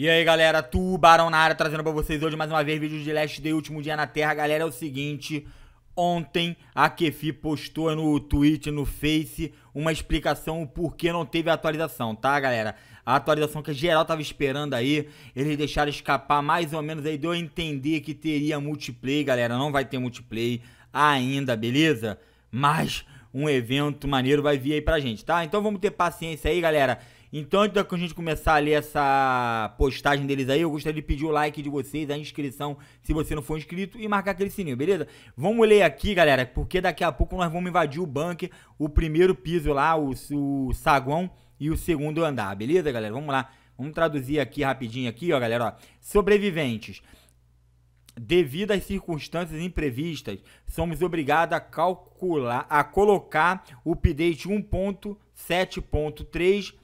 E aí galera, Tubarão na área trazendo pra vocês hoje mais uma vez vídeos de Last Day, último dia na Terra. Galera, é o seguinte, ontem a Kefi postou no Twitter, no Face, uma explicação o porquê não teve atualização, tá galera? A atualização que a geral tava esperando aí, eles deixaram escapar mais ou menos aí, deu a entender que teria multiplayer, galera. Não vai ter multiplayer ainda, beleza? Mas um evento maneiro vai vir aí pra gente, tá? Então vamos ter paciência aí, galera. Então, antes da gente começar ler essa postagem deles aí, eu gostaria de pedir o like de vocês, a inscrição, se você não for inscrito, e marcar aquele sininho, beleza? Vamos ler aqui, galera, porque daqui a pouco nós vamos invadir o bunker, o primeiro piso lá, o, o saguão e o segundo andar, beleza, galera? Vamos lá. Vamos traduzir aqui rapidinho aqui, ó, galera, ó. Sobreviventes. Devido às circunstâncias imprevistas, somos obrigados a calcular, a colocar o update 1.7.3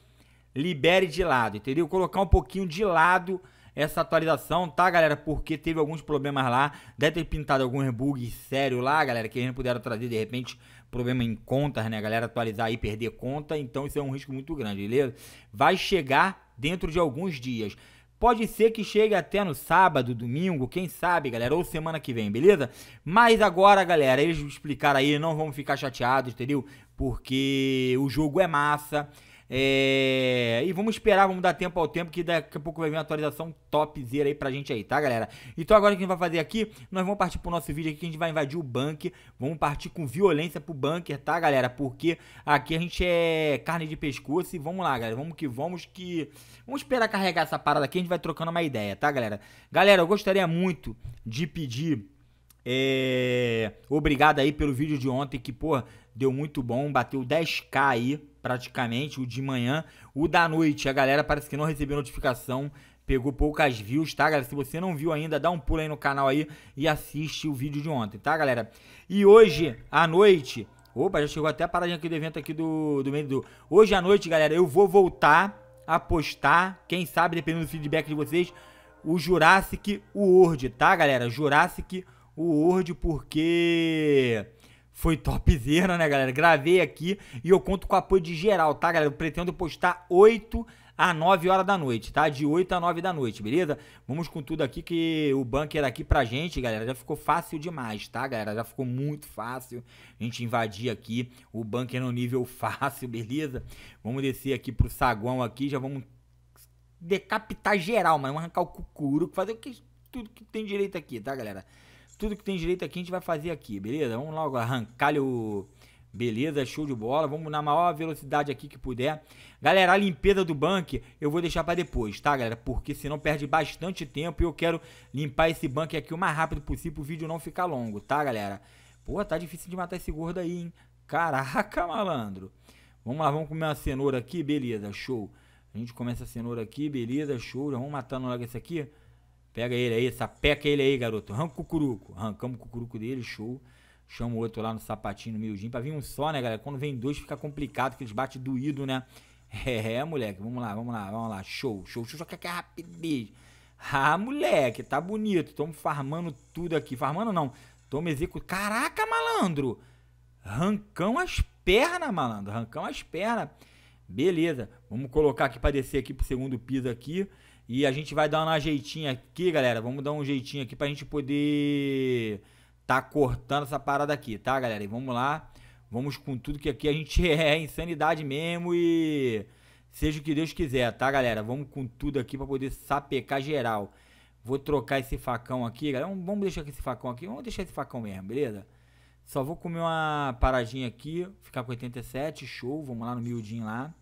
libere de lado, entendeu? Colocar um pouquinho de lado essa atualização, tá, galera? Porque teve alguns problemas lá, deve ter pintado algum bug sério lá, galera, que eles não puderam trazer, de repente, problema em contas, né, galera? Atualizar e perder conta, então isso é um risco muito grande, beleza? Vai chegar dentro de alguns dias. Pode ser que chegue até no sábado, domingo, quem sabe, galera, ou semana que vem, beleza? Mas agora, galera, eles explicaram aí, não vamos ficar chateados, entendeu? Porque o jogo é massa. É... E vamos esperar, vamos dar tempo ao tempo, que daqui a pouco vai vir uma atualização topzera aí pra gente aí, tá, galera? Então agora o que a gente vai fazer aqui, nós vamos partir pro nosso vídeo aqui, que a gente vai invadir o bunker, vamos partir com violência pro bunker, tá, galera? Porque aqui a gente é carne de pescoço e vamos lá, galera, vamos que vamos que... Vamos esperar carregar essa parada aqui, a gente vai trocando uma ideia, tá, galera? Galera, eu gostaria muito de pedir... É... Obrigado aí pelo vídeo de ontem, que, porra, deu muito bom, bateu 10k aí praticamente, o de manhã. O da noite, a galera parece que não recebeu notificação, pegou poucas views, tá, galera? Se você não viu ainda, dá um pulo aí no canal aí e assiste o vídeo de ontem, tá, galera? E hoje, à noite... Opa, já chegou até a paradinha aqui do evento aqui do, do meio do... Hoje à noite, galera, eu vou voltar a postar, quem sabe, dependendo do feedback de vocês, o Jurassic World, tá, galera? Jurassic World, porque foi topzera, né, galera? Gravei aqui e eu conto com o apoio de geral, tá, galera? Eu pretendo postar 8 a 9 horas da noite, tá? De 8 a 9 da noite, beleza? Vamos com tudo aqui que o bunker aqui pra gente, galera, já ficou fácil demais, tá, galera? Já ficou muito fácil a gente invadir aqui o bunker no nível fácil, beleza? Vamos descer aqui pro saguão aqui, já vamos decapitar geral, mano. Vamos arrancar o cucuro, fazer o que, tudo que tem direito aqui, tá, galera? Tudo que tem direito aqui a gente vai fazer aqui, beleza? Vamos logo arrancar o. Beleza, show de bola. Vamos na maior velocidade aqui que puder. Galera, a limpeza do bunker eu vou deixar para depois, tá, galera? Porque senão perde bastante tempo e eu quero limpar esse bunker aqui o mais rápido possível o vídeo não ficar longo, tá, galera? Pô, tá difícil de matar esse gordo aí, hein? Caraca, malandro. Vamos lá, vamos comer uma cenoura aqui, beleza, show. A gente começa a cenoura aqui, beleza, show. Já vamos matando logo esse aqui. Pega ele aí, sapeca ele aí, garoto. Arranca o cucuruco. Arrancamos o cucuruco dele, show. Chama o outro lá no sapatinho, no miudinho. Pra vir um só, né, galera? Quando vem dois fica complicado, porque eles batem doído, né? É, é, moleque. Vamos lá, vamos lá, vamos lá. Show, show, show. Só que é rapidez. Ah, moleque, tá bonito. Tamo farmando tudo aqui. Farmando não. Tamo executando. Caraca, malandro. Rancão as pernas, malandro. Rancão as pernas. Beleza. Vamos colocar aqui pra descer aqui pro segundo piso aqui. E a gente vai dar uma jeitinha aqui, galera. Vamos dar um jeitinho aqui pra gente poder tá cortando essa parada aqui, tá, galera? E vamos lá. Vamos com tudo que aqui a gente é insanidade mesmo e seja o que Deus quiser, tá, galera? Vamos com tudo aqui pra poder sapecar geral. Vou trocar esse facão aqui, galera. Vamos deixar esse facão aqui. Vamos deixar esse facão mesmo, beleza? Só vou comer uma paradinha aqui, ficar com 87, show. Vamos lá no miudinho lá.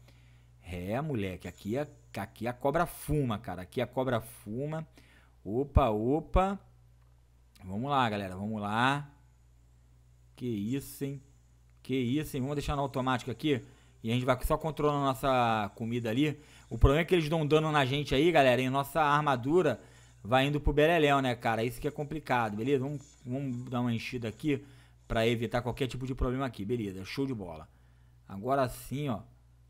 É, moleque, aqui é Aqui a cobra fuma, cara. Aqui a cobra fuma. Opa, opa. Vamos lá, galera. Vamos lá. Que isso, hein? Que isso, hein? Vamos deixar no automático aqui. E a gente vai só controlando nossa comida ali. O problema é que eles dão dano na gente aí, galera. E nossa armadura vai indo pro Beleléu, né, cara? Isso que é complicado, beleza? Vamos, vamos dar uma enchida aqui pra evitar qualquer tipo de problema aqui. Beleza, show de bola. Agora sim, ó.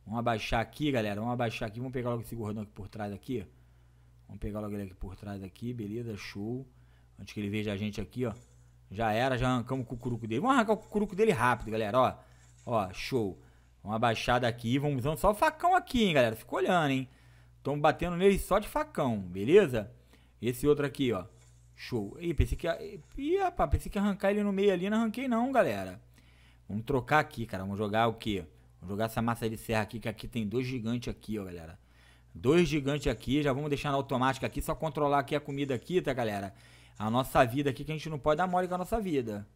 Vamos abaixar aqui, galera. Vamos abaixar aqui. Vamos pegar logo esse gordão aqui por trás aqui. Vamos pegar logo ele aqui por trás aqui. Beleza, show. Antes que ele veja a gente aqui, ó. Já era, já arrancamos o cucuruco dele. Vamos arrancar o cucuruco dele rápido, galera, ó. Ó, show. Vamos abaixar daqui. Vamos usando só o facão aqui, hein, galera. Fica olhando, hein. Estamos batendo nele só de facão, beleza? Esse outro aqui, ó. Show. Ih, pensei que... Ih, rapaz, pensei que arrancar ele no meio ali. Não arranquei não, galera. Vamos trocar aqui, cara. Vamos jogar o quê? Vou jogar essa massa de serra aqui, que aqui tem dois gigantes aqui, ó, galera. Dois gigantes aqui, já vamos deixar na automática aqui, só controlar aqui a comida aqui, tá, galera? A nossa vida aqui, que a gente não pode dar mole com a nossa vida.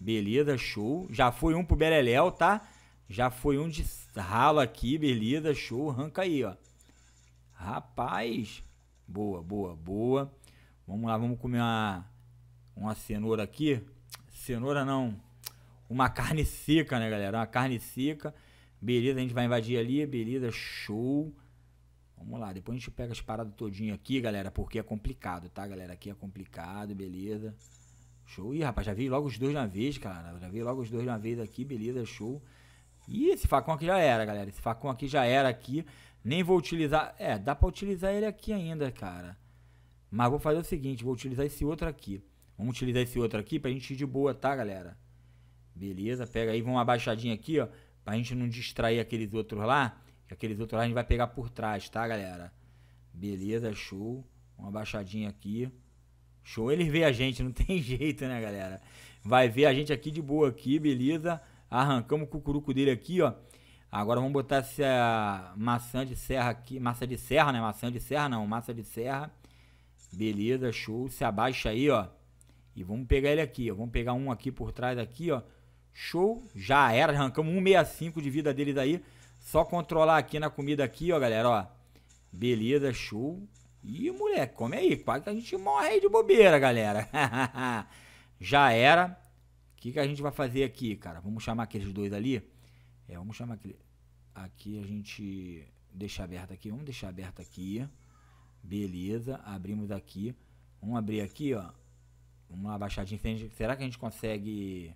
Beleza, show. Já foi um pro Beleléu, tá? Já foi um de ralo aqui, beleza, show. Arranca aí, ó. Rapaz. Boa, boa, boa. Vamos lá, vamos comer uma, uma cenoura aqui. Cenoura não. Uma carne seca, né, galera? Uma carne seca. Beleza, a gente vai invadir ali, beleza, show. Vamos lá, depois a gente pega as paradas todinho aqui, galera, porque é complicado, tá, galera? Aqui é complicado, beleza. Show. Ih, rapaz, já vi logo os dois de uma vez, cara. Já vi logo os dois de uma vez aqui, beleza, show. Ih, esse facão aqui já era, galera. Esse facão aqui já era aqui. Nem vou utilizar... É, dá pra utilizar ele aqui ainda, cara. Mas vou fazer o seguinte, vou utilizar esse outro aqui. Vamos utilizar esse outro aqui pra gente ir de boa, tá, galera? Beleza, pega aí, vamos abaixadinha aqui, ó. Pra gente não distrair aqueles outros lá. Aqueles outros lá a gente vai pegar por trás, tá, galera? Beleza, show. Uma baixadinha aqui. Show, ele vê a gente, não tem jeito, né, galera? Vai ver a gente aqui de boa aqui, beleza? Arrancamos o cucuruco dele aqui, ó. Agora vamos botar essa maçã de serra aqui. Massa de serra, né? Maçã de serra não, massa de serra. Beleza, show. Se abaixa aí, ó. E vamos pegar ele aqui, ó. Vamos pegar um aqui por trás aqui, ó. Show, já era, arrancamos 165 de vida deles aí. Só controlar aqui na comida aqui, ó, galera, ó. Beleza, show. Ih, moleque, come aí. Quase que a gente morre aí de bobeira, galera. já era. O que, que a gente vai fazer aqui, cara? Vamos chamar aqueles dois ali? É, vamos chamar aquele... Aqui a gente... Deixa aberto aqui. Vamos deixar aberto aqui. Beleza, abrimos aqui. Vamos abrir aqui, ó. Vamos baixadinha Será que a gente consegue...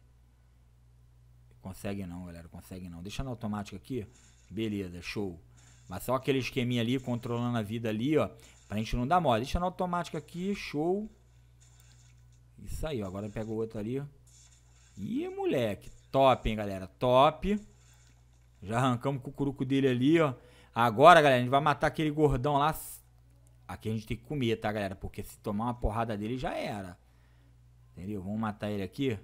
Consegue não, galera. Consegue não. Deixa na automática aqui. Beleza, show. Mas só aquele esqueminha ali, controlando a vida ali, ó. Pra gente não dar mole. Deixa na automática aqui, show. Isso aí, ó. Agora pega o outro ali. Ih, moleque. Top, hein, galera. Top. Já arrancamos o cucuruco dele ali, ó. Agora, galera, a gente vai matar aquele gordão lá. Aqui a gente tem que comer, tá, galera? Porque se tomar uma porrada dele, já era. Entendeu? Vamos matar ele aqui.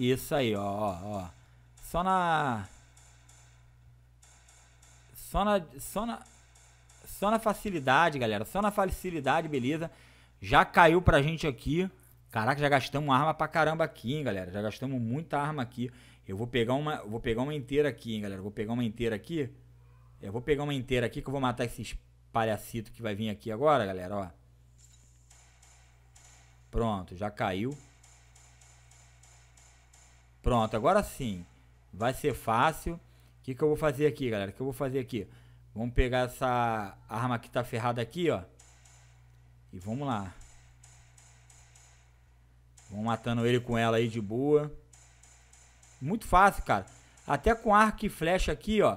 Isso aí, ó, ó, ó. Só na. Só na. Só na. Só na facilidade, galera. Só na facilidade, beleza. Já caiu pra gente aqui. Caraca, já gastamos arma pra caramba aqui, hein, galera. Já gastamos muita arma aqui. Eu vou pegar uma, vou pegar uma inteira aqui, hein, galera. Vou pegar uma inteira aqui. Eu vou pegar uma inteira aqui que eu vou matar esses palhacitos que vai vir aqui agora, galera, ó. Pronto, já caiu. Pronto, agora sim. Vai ser fácil. O que, que eu vou fazer aqui, galera? O que eu vou fazer aqui? Vamos pegar essa arma que tá ferrada aqui, ó. E vamos lá. Vamos matando ele com ela aí de boa. Muito fácil, cara. Até com arco e flecha aqui, ó.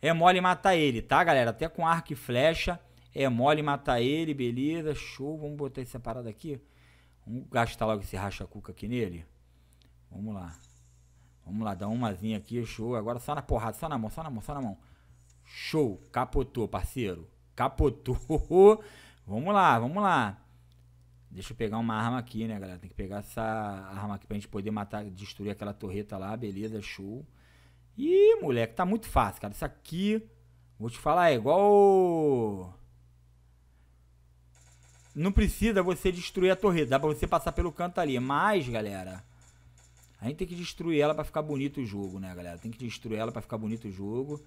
É mole matar ele, tá, galera? Até com arco e flecha. É mole matar ele, beleza. Show. Vamos botar essa parada aqui. Vamos gastar logo esse racha-cuca aqui nele. Vamos lá. Vamos lá, dá umazinha aqui, show. Agora só na porrada, só na mão, só na mão, só na mão. Show, capotou, parceiro. Capotou. vamos lá, vamos lá. Deixa eu pegar uma arma aqui, né, galera? Tem que pegar essa arma aqui pra gente poder matar, destruir aquela torreta lá. Beleza, show. Ih, moleque, tá muito fácil, cara. Isso aqui, vou te falar, é igual... Não precisa você destruir a torreta. Dá pra você passar pelo canto ali. Mas, galera... A gente tem que destruir ela para ficar bonito o jogo, né, galera? Tem que destruir ela para ficar bonito o jogo.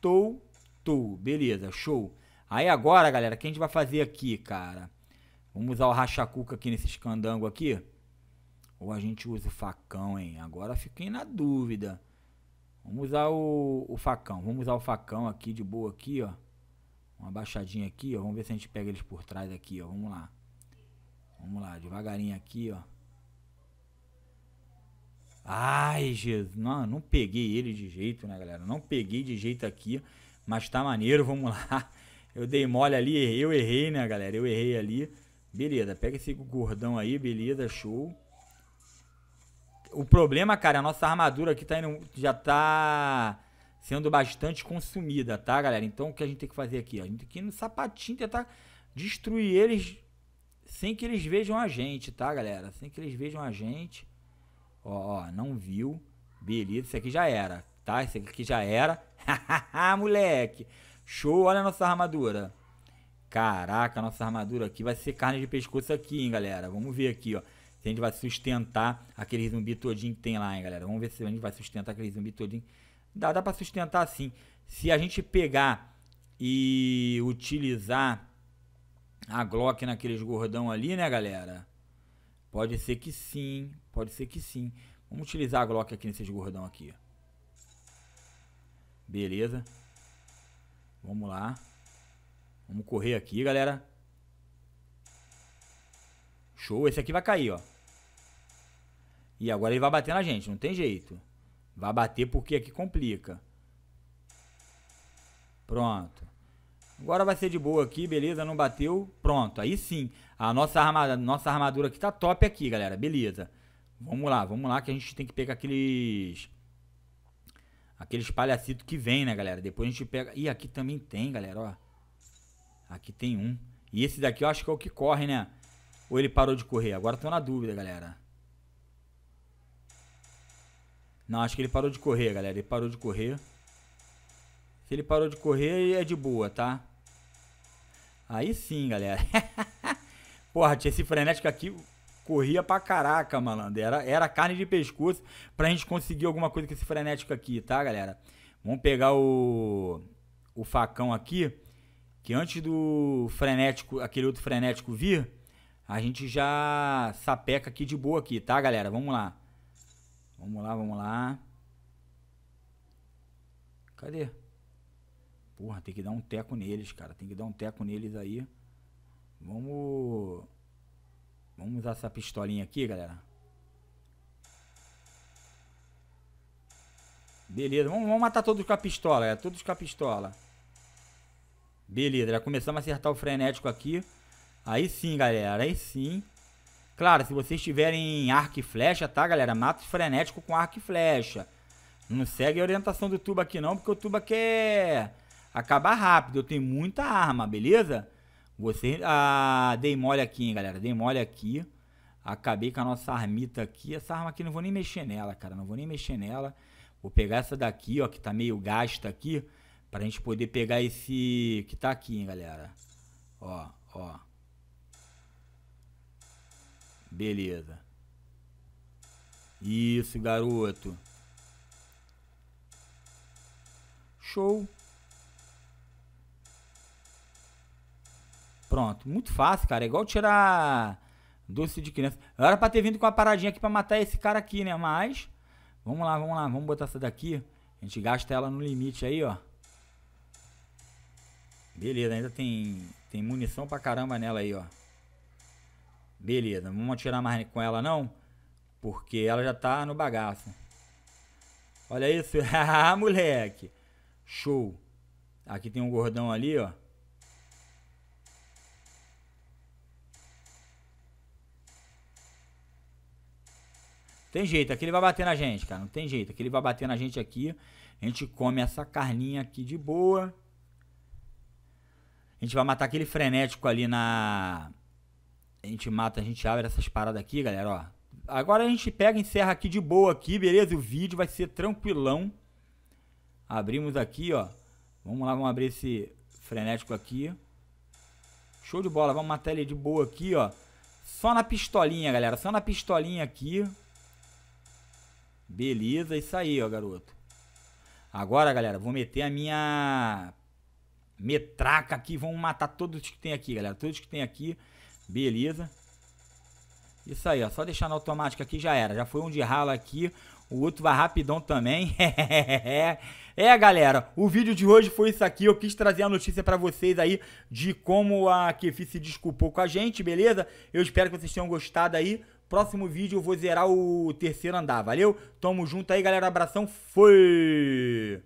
Tô, tô, Beleza, show. Aí agora, galera, o que a gente vai fazer aqui, cara? Vamos usar o rachacuca aqui nesse escandango aqui? Ou a gente usa o facão, hein? Agora fiquei na dúvida. Vamos usar o, o, facão. Vamos usar o facão aqui de boa aqui, ó. Uma baixadinha aqui, ó. Vamos ver se a gente pega eles por trás aqui, ó. Vamos lá. Vamos lá, devagarinho aqui, ó. Ai, Jesus, não, não peguei ele de jeito, né, galera? Não peguei de jeito aqui, mas tá maneiro, vamos lá. Eu dei mole ali, eu errei, né, galera? Eu errei ali. Beleza, pega esse gordão aí, beleza, show. O problema, cara, a nossa armadura aqui tá indo, já tá sendo bastante consumida, tá, galera? Então, o que a gente tem que fazer aqui? A gente tem que ir no sapatinho tentar destruir eles sem que eles vejam a gente, tá, galera? Sem que eles vejam a gente. Ó, ó, não viu. Beleza, isso aqui já era, tá? Isso aqui já era. moleque. Show, olha a nossa armadura. Caraca, nossa armadura aqui vai ser carne de pescoço aqui, hein, galera. Vamos ver aqui, ó. Se a gente vai sustentar aquele zumbi todinho que tem lá, hein, galera. Vamos ver se a gente vai sustentar aquele zumbi todinho. Dá, dá pra sustentar sim. Se a gente pegar e utilizar a Glock naqueles gordão ali, né, galera? Pode ser que sim, pode ser que sim. Vamos utilizar a Glock aqui nesse gordão aqui. Beleza. Vamos lá. Vamos correr aqui, galera. Show. Esse aqui vai cair, ó. E agora ele vai bater na gente. Não tem jeito. Vai bater porque aqui complica. Pronto. Agora vai ser de boa aqui, beleza? Não bateu, pronto. Aí sim, a nossa armadura, nossa armadura aqui tá top aqui, galera. Beleza. Vamos lá, vamos lá que a gente tem que pegar aqueles... Aqueles palhacitos que vem, né, galera? Depois a gente pega... Ih, aqui também tem, galera, ó. Aqui tem um. E esse daqui eu acho que é o que corre, né? Ou ele parou de correr? Agora tô na dúvida, galera. Não, acho que ele parou de correr, galera. Ele parou de correr. Se ele parou de correr, é de boa, tá? Aí sim, galera. Porra, tinha esse frenético aqui. Corria pra caraca, malandro. Era, era carne de pescoço pra gente conseguir alguma coisa com esse frenético aqui, tá, galera? Vamos pegar o, o facão aqui. Que antes do frenético, aquele outro frenético vir, a gente já sapeca aqui de boa aqui, tá, galera? Vamos lá. Vamos lá, vamos lá. Cadê? Porra, tem que dar um teco neles, cara. Tem que dar um teco neles aí. Vamos. Vamos usar essa pistolinha aqui, galera. Beleza, vamos, vamos matar todos com a pistola, é. Todos com a pistola. Beleza, já começamos a acertar o frenético aqui. Aí sim, galera, aí sim. Claro, se vocês tiverem arco e flecha, tá, galera? Mata o frenético com arco e flecha. Não segue a orientação do tubo aqui não, porque o tubo aqui é acabar rápido. Eu tenho muita arma, beleza? Você. Ah, dei mole aqui, hein, galera. Dei mole aqui. Acabei com a nossa armita aqui. Essa arma aqui não vou nem mexer nela, cara. Não vou nem mexer nela. Vou pegar essa daqui, ó, que tá meio gasta aqui. Pra gente poder pegar esse que tá aqui, hein, galera. Ó, ó. Beleza. Isso, garoto. Show. Pronto. Muito fácil, cara. É igual tirar doce de criança. Era pra ter vindo com a paradinha aqui pra matar esse cara aqui, né? Mas. Vamos lá, vamos lá. Vamos botar essa daqui. A gente gasta ela no limite aí, ó. Beleza, ainda tem, tem munição pra caramba nela aí, ó. Beleza, vamos atirar mais com ela não, porque ela já tá no bagaço. Olha isso, ah, moleque. Show. Aqui tem um gordão ali, ó. Tem jeito, aqui ele vai bater na gente, cara. Não tem jeito, aqui ele vai bater na gente aqui. A gente come essa carninha aqui de boa. A gente vai matar aquele frenético ali na. A gente mata, a gente abre essas paradas aqui, galera, ó. Agora a gente pega e encerra aqui de boa aqui, beleza? O vídeo vai ser tranquilão. Abrimos aqui, ó. Vamos lá, vamos abrir esse frenético aqui. Show de bola, vamos matar ele de boa aqui, ó. Só na pistolinha, galera. Só na pistolinha aqui. Beleza, é isso aí, ó, garoto. Agora, galera, vou meter a minha metraca aqui. Vamos matar todos que tem aqui, galera. Todos que tem aqui. Beleza. Isso aí, ó. Só deixar na automática aqui já era. Já foi um de ralo aqui. O outro vai rapidão também. é, galera, o vídeo de hoje foi isso aqui. Eu quis trazer a notícia para vocês aí de como a Kefi se desculpou com a gente, beleza? Eu espero que vocês tenham gostado aí. Próximo vídeo eu vou zerar o terceiro andar, valeu? Tamo junto aí, galera. Abração, fui!